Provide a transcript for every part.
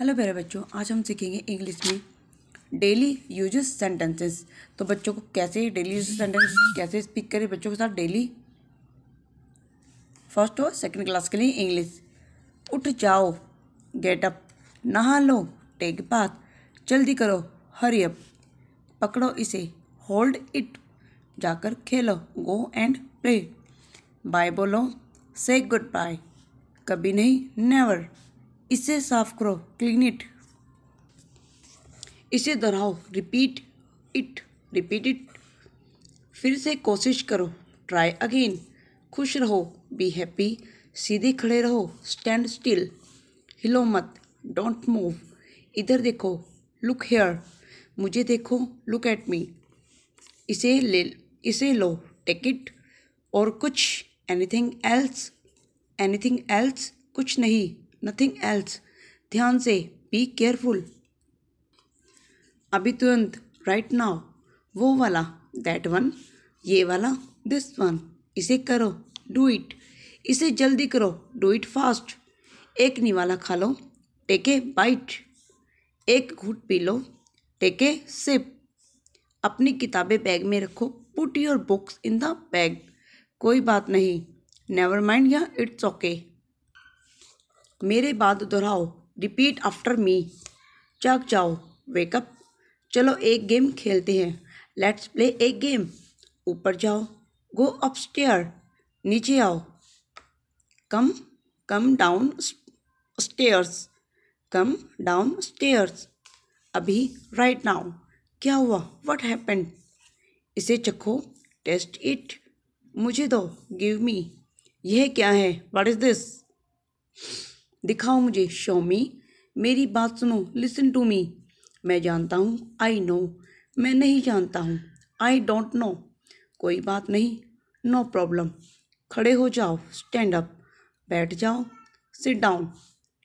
hello मेरे बच्चों आज हम सीखेंगे इंग्लिश में डेली यूजेस सेंटेंसेस तो बच्चों को कैसे डेली यूज सेंटेंस कैसे स्पीक करें बच्चों के साथ डेली फर्स्ट और सेकंड क्लास के लिए इंग्लिश उठ जाओ गेट अप नहा लो टेक बाथ जल्दी करो हरी अप पकड़ो इसे होल्ड इट जाकर खेलो गो एंड प्ले बाय बोलो से गुड बाय कभी नहीं नेवर इसे साफ करो क्लीन इट इसे दोहराओ रिपीट इट रिपीट इट फिर से कोशिश करो ट्राई अगेन खुश रहो बी हैप्पी सीधे खड़े रहो स्टैंड स्टिल हिलो मत डोंट मूव इधर देखो लुक हेयर मुझे देखो लुक एट मी इसे ले इसे लो टेक इट और कुछ एनीथिंग एल्स एनीथिंग एल्स कुछ नहीं नथिंग एल्स ध्यान से बी केयरफुल अभी तुरंत राइट नाउ वो वाला दैट वन ये वाला दिस वन इसे करो डू इट इसे जल्दी करो डू इट फास्ट एक निवाला खा लो टेके बाइट एक घूट पी लो टेके सिप अपनी किताबें बैग में रखो put your books in the bag कोई बात नहीं नेवर माइंड या इट्स ओके मेरे बाद दोहराओ रिपीट आफ्टर मी जाग जाओ वेकअप चलो एक गेम खेलते हैं लेट्स प्ले ए गेम ऊपर जाओ गो अपस्टेयर नीचे आओ come come downstairs come downstairs अभी राइट right नाउ क्या हुआ वट हैपन इसे चखो टेस्ट इट मुझे दो गिव मी यह क्या है व्हाट इज़ दिस दिखाओ मुझे शो मी मेरी बात सुनो लिसन टू मी मैं जानता हूँ आई नो मैं नहीं जानता हूँ आई डोंट नो कोई बात नहीं नो no प्रॉब्लम खड़े हो जाओ स्टैंड अप बैठ जाओ सिट डाउन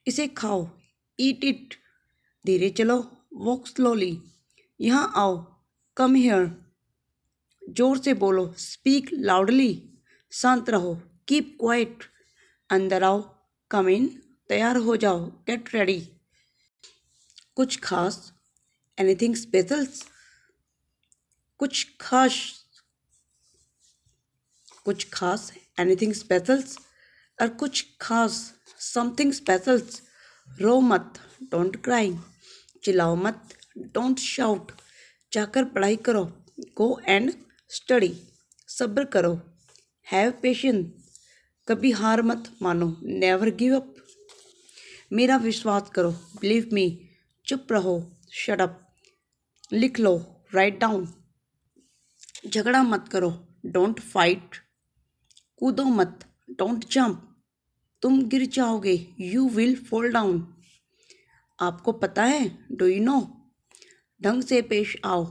इसे खाओ ईट इट धीरे चलो वॉक स्लोली यहाँ आओ कम हेयर जोर से बोलो स्पीक लाउडली शांत रहो कीप क्वाइट अंदर आओ कम इन तैयार हो जाओ गेट रेडी कुछ खास एनीथिंग स्पेशल कुछ खास कुछ खास एनीथिंग स्पेशल्स और कुछ खास समथिंग स्पेशल्स रो मत डोंट क्राई चिल्लाओ मत डोंट शाउट जाकर पढ़ाई करो गो एंड स्टडी सब्र करो हैव पेशेंस कभी हार मत मानो नेवर गिव अप मेरा विश्वास करो बिलीव मी चुप रहो शटअप लिख लो राइट डाउन झगड़ा मत करो डोंट फाइट कूदो मत डोंट जंप तुम गिर जाओगे यू विल फॉल डाउन आपको पता है डू यू नो ढंग से पेश आओ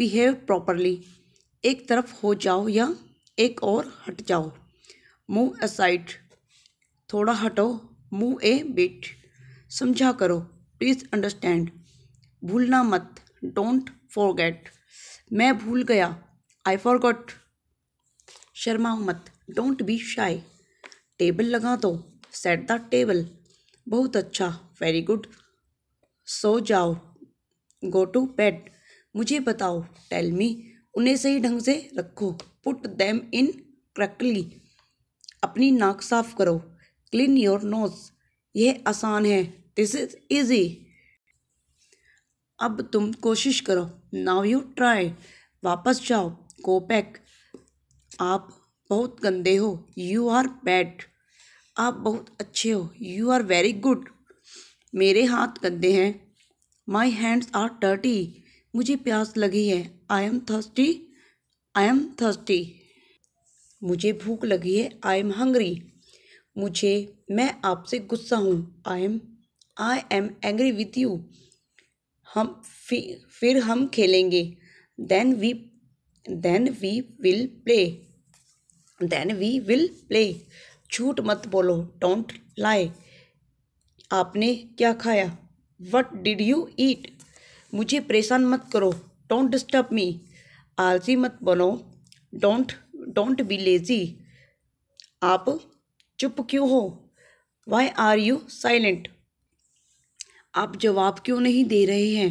बिहेव प्रॉपरली एक तरफ हो जाओ या एक और हट जाओ मूव असाइड थोड़ा हटो मूव ए बिट समझा करो प्लीज़ अंडरस्टैंड भूलना मत डोंट फॉरगेट मैं भूल गया आई फॉरगॉट शर्मा मत डोंट बी शाई टेबल लगा दो सेट द टेबल बहुत अच्छा वेरी गुड सो जाओ गो टू बेड मुझे बताओ टेल मी उन्हें सही ढंग से रखो पुट देम इन करेक्टली अपनी नाक साफ करो क्लीन योर नोज यह आसान है दिस इज ईजी अब तुम कोशिश करो नाव यू ट्राई वापस जाओ गो बैक आप बहुत गंदे हो यू आर बैड आप बहुत अच्छे हो यू आर वेरी गुड मेरे हाथ गंदे हैं माई हैंड्स आर टर्टी मुझे प्यास लगी है I am thirsty I am thirsty मुझे भूख लगी है आई एम हंग्री मुझे मैं आपसे गुस्सा हूँ I am I am angry with you हम फिर फिर हम खेलेंगे then we then we will play then we will play झूठ मत बोलो डोंट लाए आपने क्या खाया वट डिड यू ईट मुझे परेशान मत करो डोंट डिस्टर्ब मी आलसी मत बनो डोंट डोंट बी लेजी आप चुप क्यों हो वाई आर यू साइलेंट आप जवाब क्यों नहीं दे रहे हैं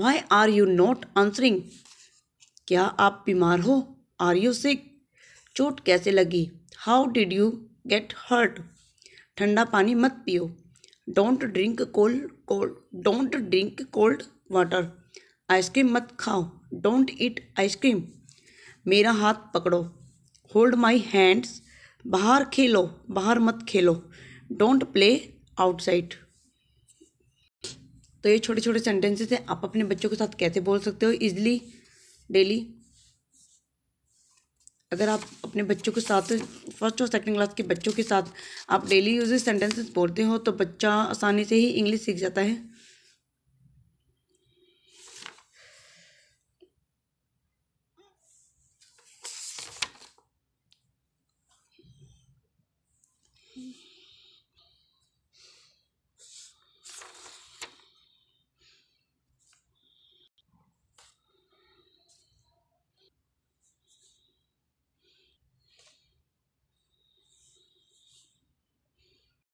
why are you not answering क्या आप बीमार हो आर यू सिक चोट कैसे लगी how did you get hurt ठंडा पानी मत पियो don't drink cold cold don't drink cold water ice cream मत खाओ डोंट ईट आइसक्रीम मेरा हाथ पकड़ो होल्ड माई हैंड्स बाहर खेलो बाहर मत खेलो डोंट प्ले आउटसाइड तो ये छोटे छोटे सेंटेंसेस हैं आप अपने बच्चों के साथ कैसे बोल सकते हो इजली डेली अगर आप अपने बच्चों के साथ फर्स्ट और सेकंड क्लास के बच्चों के साथ आप डेली यूज सेंटेंसेस बोलते हो तो बच्चा आसानी से ही इंग्लिश सीख जाता है